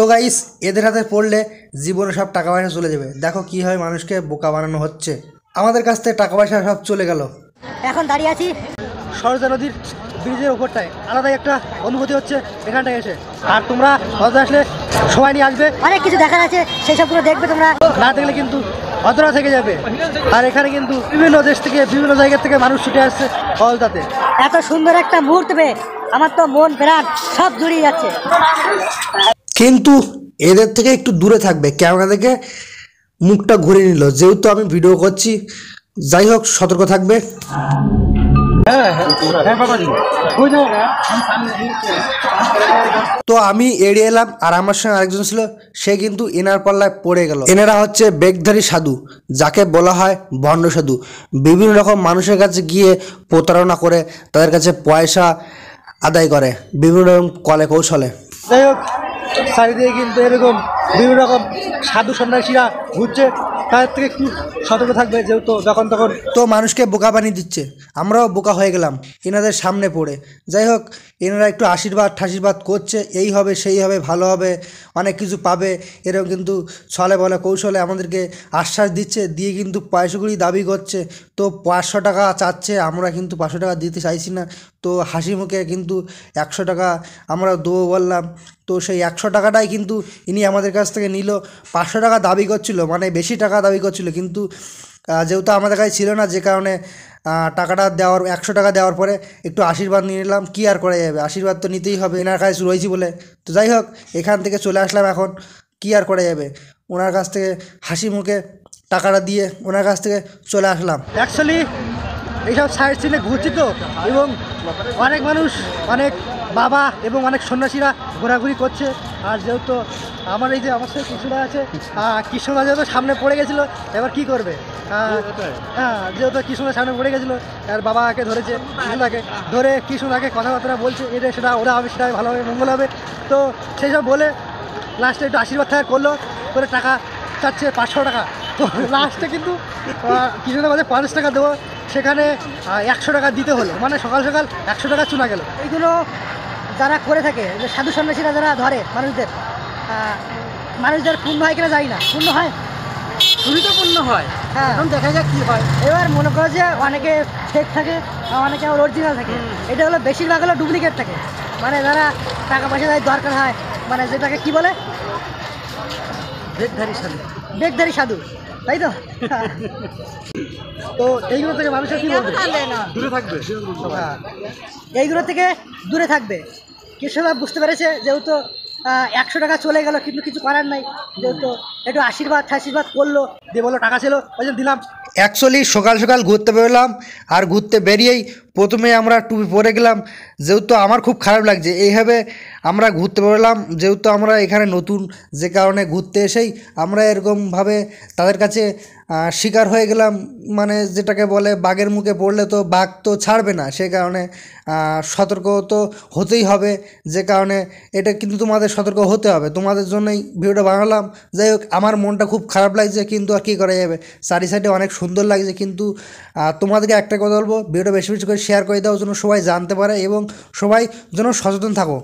তো গাইস এদের হাতে পড়লে জীবনে সব টাকা পয়সা চলে যাবে দেখো হয় মানুষকে বোকা বানানো হচ্ছে আমাদের কাছ থেকে টাকা পয়সা সব চলে গেল এখন দাঁড়িয়ে আছি সরজা নদীর ব্রিজের উপরটায় আলাদাই একটা অনুভূতি হচ্ছে এখানটায় এসে আর তোমরা হজরা আসলে সবাই নিয়ে আসবে অনেক কিছু দেখার আছে সেই সবগুলো দেখবে তোমরা না দেখলে কিন্তু অতরা থেকে যাবে আর এখানে কিন্তু বিভিন্ন দেশ থেকে বিভিন্ন জায়গা থেকে মানুষ ছুটে আসছে হলদাতে এত সুন্দর একটা মুহূর্ত আমার তো মন প্রাণ সব জুড়িয়ে যাচ্ছে কিন্তু এদের থেকে একটু দূরে থাকবে ক্যামেরা থেকে মুখটা ঘুরে নিল যেহেতু আমি ভিডিও করছি যাই হোক সতর্ক থাকবে তো আমি এড়িয়ে এলাম আর আমার সঙ্গে আরেকজন ছিল সে কিন্তু এনার পাল্লায় পড়ে গেল এনারা হচ্ছে বেগধারী সাধু যাকে বলা হয় ভণ্ড সাধু বিভিন্ন রকম মানুষের কাছে গিয়ে প্রতারণা করে তাদের কাছে পয়সা আদায় করে বিভিন্ন রকম কলে কৌশলে যাই হোক চারিদিকে কিন্তু এরকম বিভিন্ন রকম সাধু সন্ন্যাসীরা ঘুরছে তাদের থেকে একটু সতর্ক থাকবে যেহেতু যখন তখন তো মানুষকে বোকা বানিয়ে দিচ্ছে আমরাও বোকা হয়ে গেলাম এনাদের সামনে পড়ে যাই হোক এনারা একটু আশীর্বাদ ঠাশীর্বাদ করছে এই হবে সেই হবে ভালো হবে অনেক কিছু পাবে এরকম কিন্তু ছলে বলে কৌশলে আমাদেরকে আশ্বাস দিচ্ছে দিয়ে কিন্তু পয়সাগুলি দাবি করছে তো পাঁচশো টাকা চাচ্ছে আমরা কিন্তু পাঁচশো টাকা দিতে চাইছি না তো হাসি মুখে কিন্তু একশো টাকা আমরা দেবো বললাম তো সেই একশো টাকাটাই কিন্তু ইনি আমাদের কাছ থেকে নিল পাঁচশো টাকা দাবি করছিলো মানে বেশি টাকা দাবি করছিলো কিন্তু যেহেতু আমাদের কাছে ছিল না যে কারণে টাকাটা দেওয়ার একশো টাকা দেওয়ার পরে একটু আশীর্বাদ নিয়ে নিলাম কী আর করা যাবে আশীর্বাদ তো নিতেই হবে এনার কাছে রয়েছি বলে তো যাই হোক এখান থেকে চলে আসলাম এখন কী আর করা যাবে ওনার কাছ থেকে হাসি মুখে টাকাটা দিয়ে ওনার কাছ থেকে চলে আসলাম অ্যাকচুয়ালি এইসব সাইড সিনে ঘুরছি তো এবং অনেক মানুষ অনেক বাবা এবং অনেক সন্ন্যাসীরা ঘোরাঘুরি করছে আর যেহেতু আমার এই যে আমার সাথে কৃষ্ণরা আছে কৃষ্ণরা যেহেতু সামনে পড়ে গেছিলো এবার কি করবে হ্যাঁ যেহেতু কৃষ্ণরা সামনে পড়ে গেছিলো আর বাবাকে ধরেছে কৃষ্ণটাকে ধরে কৃষ্ণটাকে কথাবার্তা বলছে এটা সেটা ওরা হবে সেটা হবে মঙ্গল হবে তো সেই সব বলে লাস্টে একটু আশীর্বাদ থাকা করলো করে টাকা চাচ্ছে পাঁচশো টাকা তো লাস্টে কিন্তু কৃষ্ণের মাঝে পাঁচ টাকা দেওয়া সেখানে একশো টাকা দিতে হলো মানে সকাল সকাল একশো টাকা চুনা গেল এইগুলো যারা করে থাকে যে সাধু সন্ন্যাসীরা যারা ধরে মানুষদের মানুষদের পূর্ণ হয় কিনা যাই না পূর্ণ হয় খুবই তো পূর্ণ হয় হ্যাঁ এখন দেখা যাক কী হয় এবার মনে করো যে অনেকে ফেক থাকে অনেকে আবার অরিজিনাল থাকে এটা হলো বেশিরভাগ হলো ডুপ্লিকেট থাকে মানে যারা টাকা পয়সা দরকার হয় মানে যেটাকে কি বলে বেগধারী সাধু বেগধারী সাধু তাই তো তো এইগুলো থেকে মানুষের কি বলবে দূরে থাকবে হ্যাঁ। এইগুলো থেকে দূরে থাকবে কৃষকরা বুঝতে পেরেছে যেহেতু একশো টাকা চলে গেল কিন্তু কিছু করার নাই যেহেতু একটু আশীর্বাদ আশীর্বাদ করলো দিয়ে বললো টাকা ছিল ওই দিলাম অ্যাকচুয়ালি সকাল সকাল ঘুরতে বেরোলাম আর ঘুরতে বেরিয়েই প্রথমে আমরা টুপি পরে গেলাম যেহেতু আমার খুব খারাপ লাগছে এইভাবে আমরা ঘুরতে পারলাম যেহেতু আমরা এখানে নতুন যে কারণে ঘুরতে এসেই আমরা এরকমভাবে তাদের কাছে শিকার হয়ে গেলাম মানে যেটাকে বলে বাঘের মুখে পড়লে তো বাঘ তো ছাড়বে না সে কারণে সতর্ক তো হতেই হবে যে কারণে এটা কিন্তু তোমাদের সতর্ক হতে হবে তোমাদের জন্যই ভিডিওটা বানালাম যাই হোক আমার মনটা খুব খারাপ লাগছে কিন্তু আর কী করা যাবে চারি সাইডে অনেক সুন্দর লাগছে কিন্তু তোমাদেরকে একটা কথা বলবো ভিডিওটা বেশি বেশি করে শেয়ার করে দাও জন্য সবাই জানতে পারে এবং সবাই যেন সচেতন থাকো